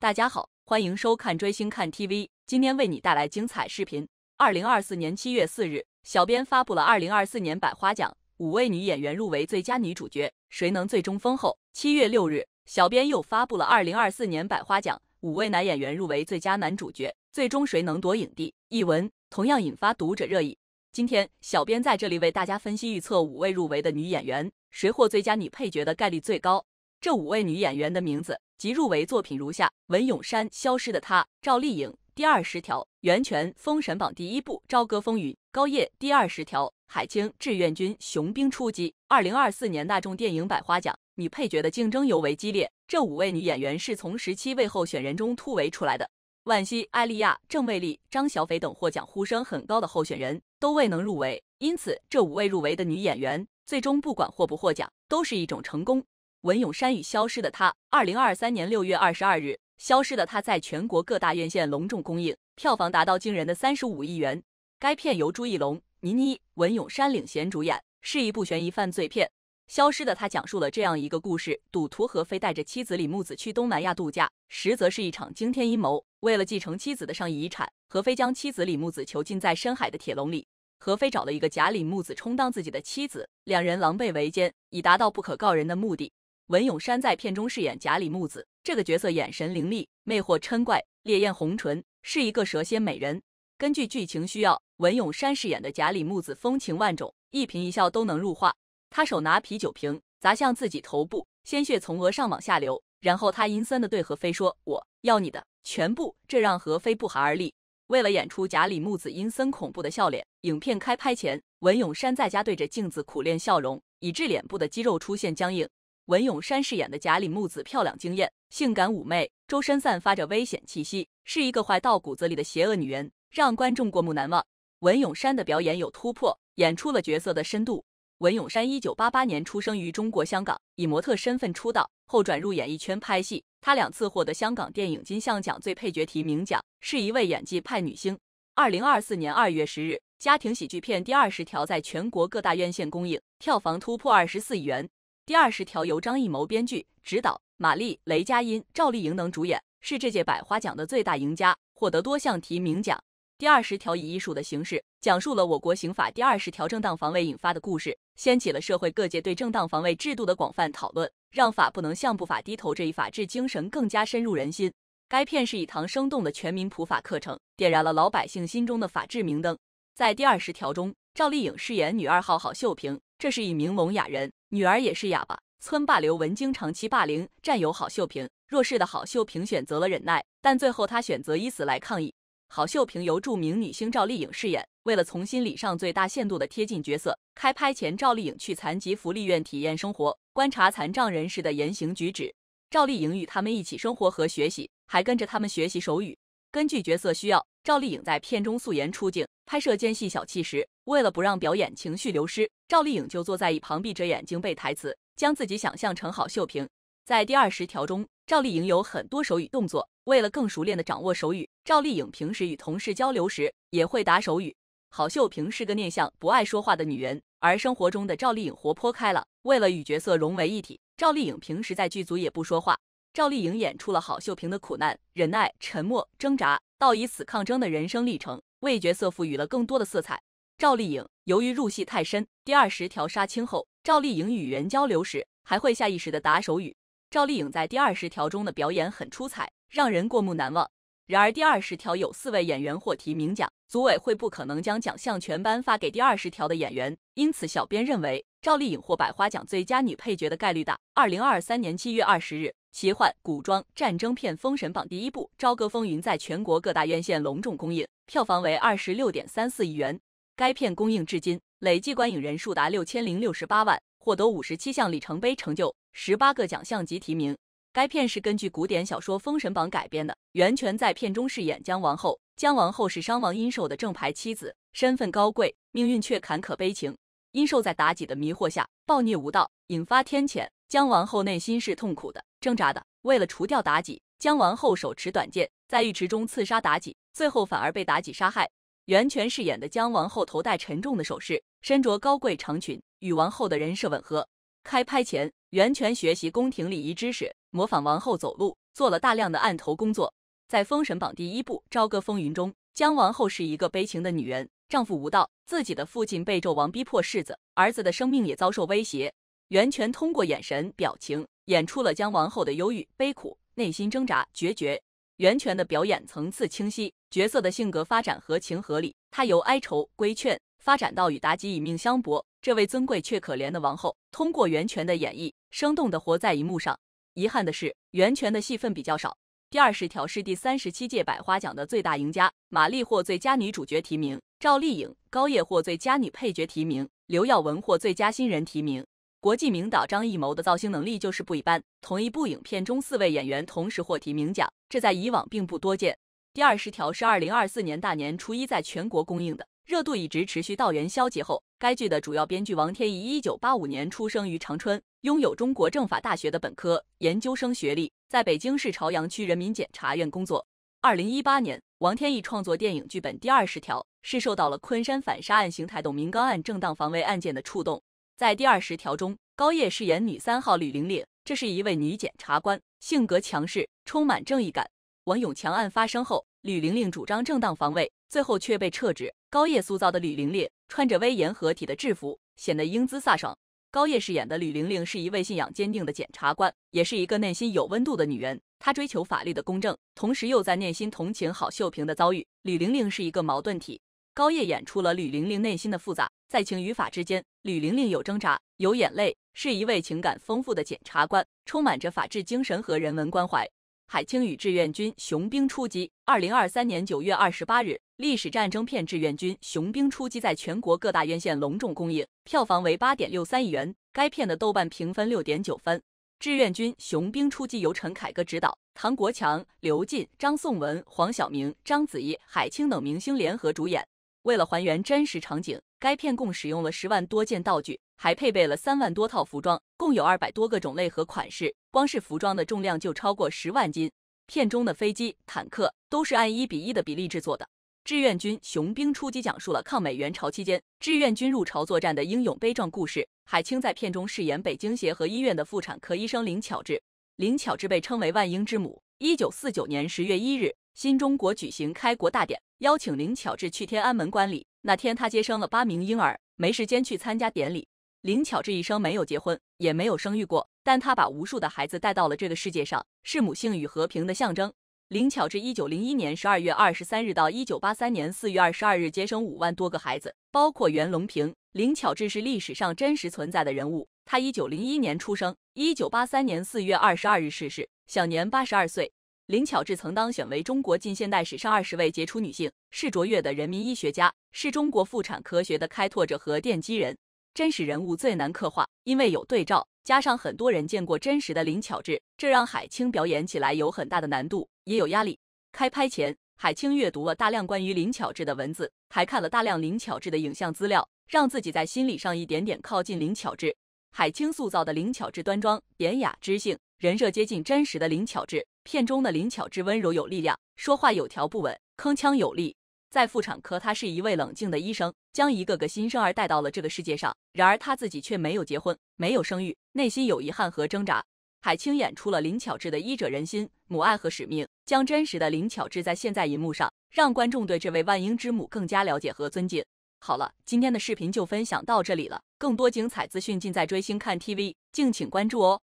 大家好，欢迎收看追星看 TV，今天为你带来精彩视频。二零二四年七月四日，小编发布了二零二四年百花奖五位女演员入围最佳女主角，谁能最终封后？七月六日，小编又发布了二零二四年百花奖五位男演员入围最佳男主角，最终谁能夺影帝？译文同样引发读者热议。今天，小编在这里为大家分析预测五位入围的女演员，谁获最佳女配角的概率最高？这五位女演员的名字及入围作品如下：文咏珊，《消失的她》；赵丽颖，《第二十条》；袁泉，《封神榜》第一部，《朝歌风云》；高叶，《第二十条》；海清，《志愿军：雄兵出击》。二零二四年大众电影百花奖女配角的竞争尤为激烈，这五位女演员是从十七位候选人中突围出来的。万茜、艾丽亚、郑魅力、张小斐等获奖呼声很高的候选人都未能入围，因此这五位入围的女演员最终不管获不获奖，都是一种成功。文咏珊与消失的他，二零二三年六月二十二日，《消失的他》在全国各大院线隆重公映，票房达到惊人的三十五亿元。该片由朱一龙、倪妮、文咏珊领衔主演，是一部悬疑犯罪片。《消失的他》讲述了这样一个故事：赌徒何飞带着妻子李木子去东南亚度假，实则是一场惊天阴谋。为了继承妻子的上亿遗产，何飞将妻子李木子囚禁在深海的铁笼里。何飞找了一个假李木子充当自己的妻子，两人狼狈为奸，以达到不可告人的目的。文咏珊在片中饰演贾里木子这个角色，眼神凌厉、魅惑嗔怪、烈焰红唇，是一个蛇蝎美人。根据剧情需要，文咏珊饰演的贾里木子风情万种，一颦一笑都能入画。她手拿啤酒瓶砸向自己头部，鲜血从额上往下流，然后她阴森的对何非说：“我要你的全部。”这让何非不寒而栗。为了演出贾里木子阴森恐怖的笑脸，影片开拍前，文咏珊在家对着镜子苦练笑容，以致脸部的肌肉出现僵硬。文咏珊饰演的贾里木子漂亮惊艳，性感妩媚，周身散发着危险气息，是一个坏到骨子里的邪恶女人，让观众过目难忘。文咏珊的表演有突破，演出了角色的深度。文咏珊1988年出生于中国香港，以模特身份出道后转入演艺圈拍戏。她两次获得香港电影金像奖最配角提名奖，是一位演技派女星。2024年2月10日，家庭喜剧片《第二十条》在全国各大院线公映，票房突破24亿元。第二十条由张艺谋编剧、执导，马丽、雷佳音、赵丽颖等主演，是这届百花奖的最大赢家，获得多项提名奖。第二十条以艺术的形式讲述了我国刑法第二十条正当防卫引发的故事，掀起了社会各界对正当防卫制度的广泛讨论，让“法不能向不法低头”这一法治精神更加深入人心。该片是一堂生动的全民普法课程，点燃了老百姓心中的法治明灯。在第二十条中，赵丽颖饰演女二号郝秀萍。这是一名聋哑人，女儿也是哑巴。村霸刘文晶长期霸凌战友郝秀萍，弱势的郝秀萍选择了忍耐，但最后她选择以死来抗议。郝秀萍由著名女星赵丽颖饰演。为了从心理上最大限度的贴近角色，开拍前赵丽颖去残疾福利院体验生活，观察残障人士的言行举止。赵丽颖与他们一起生活和学习，还跟着他们学习手语。根据角色需要，赵丽颖在片中素颜出镜，拍摄间隙小憩时。为了不让表演情绪流失，赵丽颖就坐在一旁闭着眼睛背台词，将自己想象成郝秀萍。在第二十条中，赵丽颖有很多手语动作。为了更熟练地掌握手语，赵丽颖平时与同事交流时也会打手语。郝秀萍是个内向不爱说话的女人，而生活中的赵丽颖活泼开朗。为了与角色融为一体，赵丽颖平时在剧组也不说话。赵丽颖演出了郝秀萍的苦难、忍耐、沉默、挣扎，到以死抗争的人生历程，为角色赋予了更多的色彩。赵丽颖由于入戏太深，第二十条杀青后，赵丽颖与人交流时还会下意识的打手语。赵丽颖在第二十条中的表演很出彩，让人过目难忘。然而第二十条有四位演员获提名奖，组委会不可能将奖项全颁发给第二十条的演员，因此小编认为赵丽颖获百花奖最佳女配角的概率大。二零二三年七月二十日，奇幻古装战争片《封神榜》第一部《朝歌风云》在全国各大院线隆重公映，票房为二十六点三四亿元。该片公映至今，累计观影人数达六千零六十八万，获得五十七项里程碑成就，十八个奖项及提名。该片是根据古典小说《封神榜》改编的。袁泉在片中饰演姜王后，姜王后是商王殷寿的正牌妻子，身份高贵，命运却坎坷悲情。殷寿在妲己的迷惑下暴虐无道，引发天谴。姜王后内心是痛苦的、挣扎的。为了除掉妲己，姜王后手持短剑在浴池中刺杀妲己，最后反而被妲己杀害。袁泉饰演的姜王后头戴沉重的首饰，身着高贵长裙，与王后的人设吻合。开拍前，袁泉学习宫廷礼仪知识，模仿王后走路，做了大量的案头工作。在《封神榜》第一部《朝歌风云》中，姜王后是一个悲情的女人，丈夫无道，自己的父亲被纣王逼迫世子，儿子的生命也遭受威胁。袁泉通过眼神、表情演出了姜王后的忧郁、悲苦、内心挣扎、决绝。袁泉的表演层次清晰。角色的性格发展合情合理，他由哀愁规劝发展到与妲己以命相搏。这位尊贵却可怜的王后，通过袁泉的演绎，生动的活在荧幕上。遗憾的是，袁泉的戏份比较少。第二十条是第三十七届百花奖的最大赢家，马丽获最佳女主角提名，赵丽颖、高叶获最佳女配角提名，刘耀文获最佳新人提名。国际名导张艺谋的造型能力就是不一般，同一部影片中四位演员同时获提名奖，这在以往并不多见。第二十条是二零二四年大年初一在全国公映的，热度一直持续到元宵节后。该剧的主要编剧王天一，一九八五年出生于长春，拥有中国政法大学的本科、研究生学历，在北京市朝阳区人民检察院工作。二零一八年，王天一创作电影剧本《第二十条》，是受到了昆山反杀案、邢台董民刚案、正当防卫案件的触动。在《第二十条》中，高叶饰演女三号吕玲玲，这是一位女检察官，性格强势，充满正义感。王永强案发生后，吕玲玲主张正当防卫，最后却被撤职。高叶塑造的吕玲玲穿着威严合体的制服，显得英姿飒爽。高叶饰演的吕玲玲是一位信仰坚定的检察官，也是一个内心有温度的女人。她追求法律的公正，同时又在内心同情郝秀萍的遭遇。吕玲玲是一个矛盾体。高叶演出了吕玲玲内心的复杂，在情与法之间，吕玲玲有挣扎，有眼泪，是一位情感丰富的检察官，充满着法治精神和人文关怀。海清与志愿军雄兵出击。二零二三年九月二十八日，历史战争片《志愿军雄兵出击》在全国各大院线隆重公映，票房为八点六三亿元。该片的豆瓣评分六点九分。《志愿军雄兵出击》由陈凯歌执导，唐国强、刘进、张颂文、黄晓明、章子怡、海清等明星联合主演。为了还原真实场景，该片共使用了十万多件道具。还配备了三万多套服装，共有二百多个种类和款式，光是服装的重量就超过十万斤。片中的飞机、坦克都是按一比一的比例制作的。《志愿军雄兵出击》讲述了抗美援朝期间志愿军入朝作战的英勇悲壮故事。海清在片中饰演北京协和医院的妇产科医生林巧稚。林巧稚被称为“万婴之母”。一九四九年十月一日，新中国举行开国大典，邀请林巧稚去天安门观礼。那天她接生了八名婴儿，没时间去参加典礼。林巧稚一生没有结婚，也没有生育过，但她把无数的孩子带到了这个世界上，是母性与和平的象征。林巧稚1901年12月23日到1983年4月22日接生五万多个孩子，包括袁隆平。林巧稚是历史上真实存在的人物，她1901年出生，1983年4月22日逝世，享年82岁。林巧稚曾当选为中国近现代史上二十位杰出女性，是卓越的人民医学家，是中国妇产科学的开拓者和奠基人。真实人物最难刻画，因为有对照，加上很多人见过真实的林巧稚，这让海清表演起来有很大的难度，也有压力。开拍前，海清阅读了大量关于林巧稚的文字，还看了大量林巧稚的影像资料，让自己在心理上一点点靠近林巧稚。海清塑造的林巧稚端庄典雅、知性，人设接近真实的林巧稚。片中的林巧稚温柔有力量，说话有条不紊，铿锵有力。在妇产科，他是一位冷静的医生，将一个个新生儿带到了这个世界上。然而，他自己却没有结婚，没有生育，内心有遗憾和挣扎。海清演出了林巧稚的医者仁心、母爱和使命，将真实的林巧稚在现在荧幕上，让观众对这位万婴之母更加了解和尊敬。好了，今天的视频就分享到这里了。更多精彩资讯尽在追星看 TV，敬请关注哦。